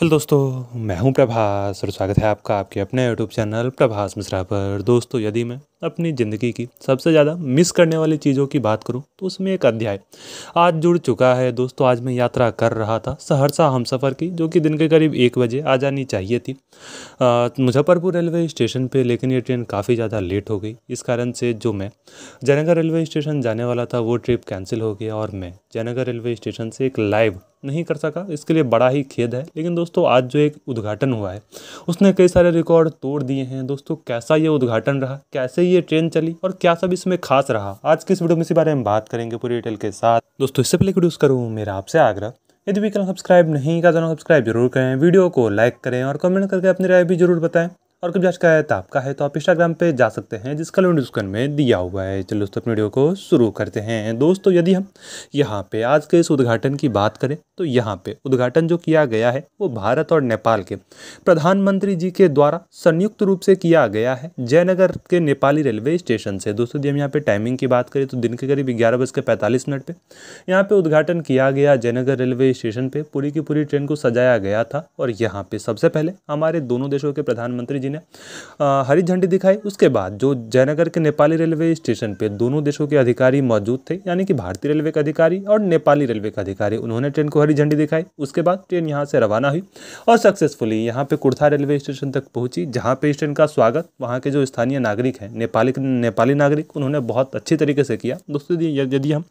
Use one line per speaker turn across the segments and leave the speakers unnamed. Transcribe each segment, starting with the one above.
hello दोस्तों मैं हूं प्रभास और स्वागत है आपका आपके अपने यूट्यूब चैनल प्रभास मिश्रा पर दोस्तों यदि मैं अपनी ज़िंदगी की सबसे ज़्यादा मिस करने वाली चीज़ों की बात करूं तो उसमें एक अध्याय आज जुड़ चुका है दोस्तों आज मैं यात्रा कर रहा था सहरसा हम सफ़र की जो कि दिन के करीब एक बजे आ जानी चाहिए थी मुजफ्फरपुर रेलवे स्टेशन पे लेकिन ये ट्रेन काफ़ी ज़्यादा लेट हो गई इस कारण से जो मैं जयनगर रेलवे स्टेशन जाने वाला था वो ट्रिप कैंसिल हो गया और मैं जयनगर रेलवे स्टेशन से एक लाइव नहीं कर सका इसके लिए बड़ा ही खेद है लेकिन दोस्तों आज जो एक उद्घाटन हुआ है उसने कई सारे रिकॉर्ड तोड़ दिए हैं दोस्तों कैसा ये उद्घाटन रहा कैसे गई ये ट्रेन चली और क्या सब इसमें खास रहा आज किस वीडियो में इसी बारे में बात करेंगे पूरी डिटेल के साथ दोस्तों इससे पहले प्रोड्यूस करूँ मेरा आपसे आग्रह यदि भी चैनल सब्सक्राइब नहीं कर तो चैनल सब्सक्राइब जरूर करें वीडियो को लाइक करें और कमेंट करके अपनी राय भी जरूर बताएं और कभी आज का ताप आपका है तो आप इंस्टाग्राम पे जा सकते हैं जिसका लिंक डिस्क्रिप्शन में दिया हुआ है चलो दोस्तों अपने वीडियो को शुरू करते हैं दोस्तों यदि हम यहाँ पे आज के इस उद्घाटन की बात करें तो यहाँ पे उद्घाटन जो किया गया है वो भारत और नेपाल के प्रधानमंत्री जी के द्वारा संयुक्त रूप से किया गया है जयनगर के नेपाली रेलवे स्टेशन से दोस्तों यदि हम यहाँ पर टाइमिंग की बात करें तो दिन के करीब ग्यारह बज के पैंतालीस मिनट पर यहाँ पर उद्घाटन किया गया जयनगर रेलवे स्टेशन पर पूरी की पूरी ट्रेन को सजाया गया था और यहाँ पर सबसे पहले हमारे दोनों देशों के प्रधानमंत्री जी ने हरी झंडी दिखाई उसके बाद जो जयनगर के नेपाली रेलवे स्टेशन पर दोनों देशों के अधिकारी मौजूद थे यानी कि भारतीय रेलवे के अधिकारी और नेपाली रेलवे के अधिकारी उन्होंने ट्रेन को हरी झंडी दिखाई उसके बाद ट्रेन यहाँ से रवाना हुई और सक्सेसफुली यहाँ पे कुर्था रेलवे स्टेशन तक पहुंची जहाँ पे इस ट्रेन का स्वागत वहाँ के जो स्थानीय नागरिक हैं नेपाली नेपाली नागरिक उन्होंने बहुत अच्छी तरीके से किया दोस्तों यदि हम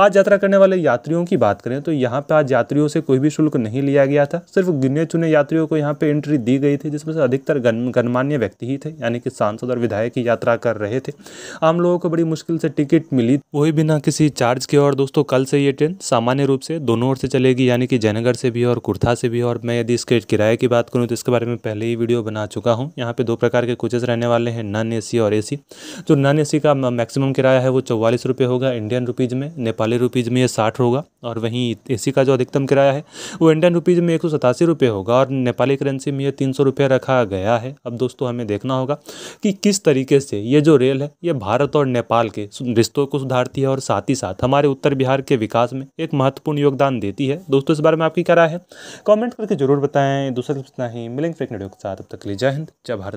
आज यात्रा करने वाले यात्रियों की बात करें तो यहाँ पर आज यात्रियों से कोई भी शुल्क नहीं लिया गया था सिर्फ गिने चुने यात्रियों को यहाँ पर एंट्री दी गई थी जिसमें से अधिकतर गन गणमान्य व्यक्ति ही थे यानी कि सांसद और विधायक की यात्रा कर रहे थे आम लोगों को बड़ी मुश्किल से टिकट मिली वही बिना किसी चार्ज के और दोस्तों कल से ये ट्रेन सामान्य रूप से दोनों ओर से चलेगी यानी कि जयनगर से भी और कुर्था से भी और मैं यदि इसके किराए की बात करूँ तो इसके बारे में पहले ही वीडियो बना चुका हूँ यहाँ पे दो प्रकार के कोचेज रहने वाले हैं नन ए और ए जो नन ए का मैक्सिमम किराया है वो चौवालीस रुपये होगा इंडियन रुपीज़ में नेपाली रुपीज़ में ये साठ होगा और वहीं ए का जो अधिकतम किराया है वो इंडियन रुपीज़ में एक होगा और नेपाली करेंसी में ये तीन रखा गया है अब दोस्तों हमें देखना होगा कि किस तरीके से ये जो रेल है ये भारत और नेपाल के रिश्तों को सुधारती है और साथ ही साथ हमारे उत्तर बिहार के विकास में एक महत्वपूर्ण योगदान देती है दोस्तों इस बारे में आपकी क्या राय है कॉमेंट करके जरूर बताएं दूसरा ही मिलेंगे फिर एक के साथ अब तक ले जय हिंद जय भारत